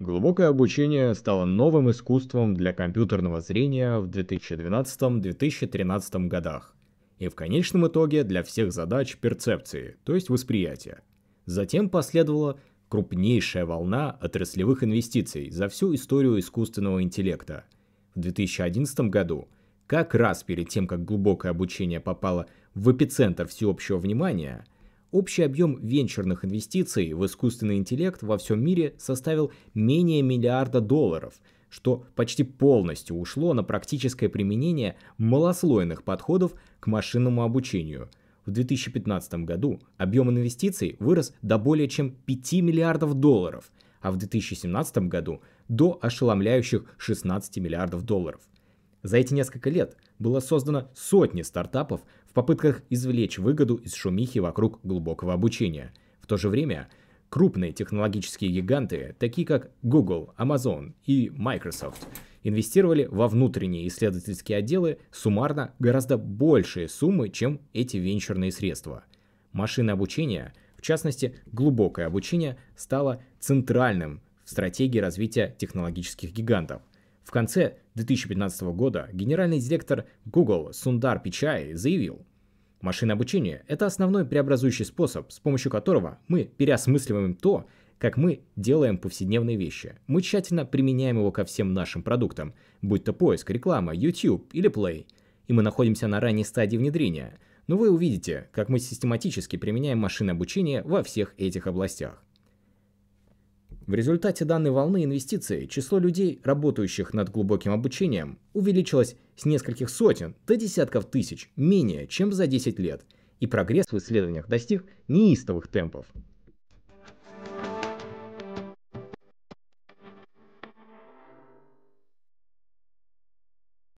Глубокое обучение стало новым искусством для компьютерного зрения в 2012-2013 годах и в конечном итоге для всех задач перцепции, то есть восприятия. Затем последовала крупнейшая волна отраслевых инвестиций за всю историю искусственного интеллекта. В 2011 году, как раз перед тем, как глубокое обучение попало в эпицентр всеобщего внимания – Общий объем венчурных инвестиций в искусственный интеллект во всем мире составил менее миллиарда долларов, что почти полностью ушло на практическое применение малослойных подходов к машинному обучению. В 2015 году объем инвестиций вырос до более чем 5 миллиардов долларов, а в 2017 году до ошеломляющих 16 миллиардов долларов. За эти несколько лет было создано сотни стартапов в попытках извлечь выгоду из шумихи вокруг глубокого обучения. В то же время крупные технологические гиганты, такие как Google, Amazon и Microsoft, инвестировали во внутренние исследовательские отделы суммарно гораздо большие суммы, чем эти венчурные средства. Машина обучения, в частности, глубокое обучение, стало центральным в стратегии развития технологических гигантов – в конце 2015 года генеральный директор Google Сундар Пичай заявил, Машинное обучение – это основной преобразующий способ, с помощью которого мы переосмысливаем то, как мы делаем повседневные вещи. Мы тщательно применяем его ко всем нашим продуктам, будь то поиск, реклама, YouTube или Play. И мы находимся на ранней стадии внедрения. Но вы увидите, как мы систематически применяем машинное обучение во всех этих областях. В результате данной волны инвестиций число людей, работающих над глубоким обучением, увеличилось с нескольких сотен до десятков тысяч менее чем за 10 лет, и прогресс в исследованиях достиг неистовых темпов.